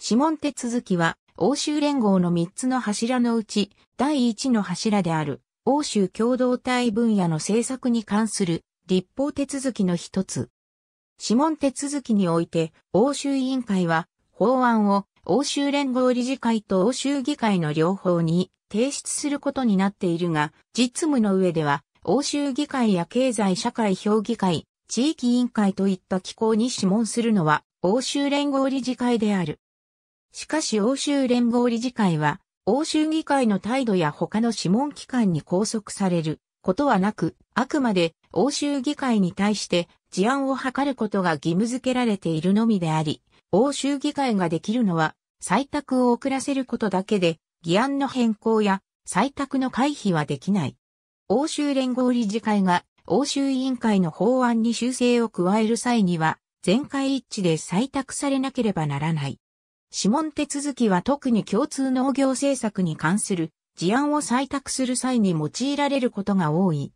諮問手続きは、欧州連合の3つの柱のうち、第1の柱である、欧州共同体分野の政策に関する立法手続きの一つ。諮問手続きにおいて、欧州委員会は、法案を欧州連合理事会と欧州議会の両方に提出することになっているが、実務の上では、欧州議会や経済社会評議会、地域委員会といった機構に諮問するのは、欧州連合理事会である。しかし欧州連合理事会は、欧州議会の態度や他の諮問機関に拘束されることはなく、あくまで欧州議会に対して事案を図ることが義務付けられているのみであり、欧州議会ができるのは、採択を遅らせることだけで、議案の変更や採択の回避はできない。欧州連合理事会が欧州委員会の法案に修正を加える際には、全会一致で採択されなければならない。諮問手続きは特に共通農業政策に関する事案を採択する際に用いられることが多い。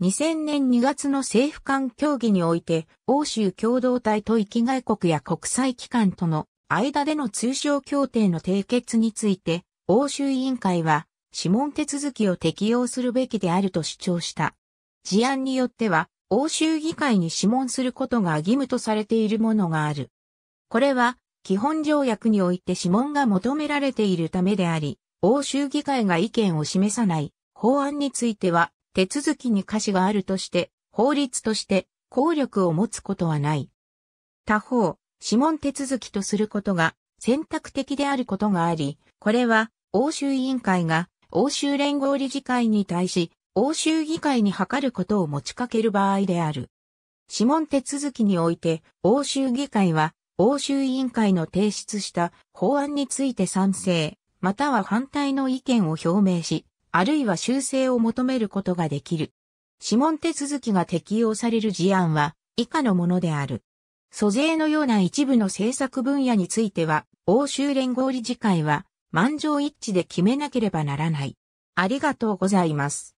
2000年2月の政府間協議において、欧州共同体と域外国や国際機関との間での通商協定の締結について、欧州委員会は、諮問手続きを適用するべきであると主張した。事案によっては、欧州議会に諮問することが義務とされているものがある。これは、基本条約において諮問が求められているためであり、欧州議会が意見を示さない法案については、手続きに瑕疵があるとして、法律として効力を持つことはない。他方、諮問手続きとすることが選択的であることがあり、これは欧州委員会が欧州連合理事会に対し、欧州議会に諮ることを持ちかける場合である。諮問手続きにおいて、欧州議会は欧州委員会の提出した法案について賛成、または反対の意見を表明し、あるいは修正を求めることができる。諮問手続きが適用される事案は以下のものである。租税のような一部の政策分野については、欧州連合理事会は満場一致で決めなければならない。ありがとうございます。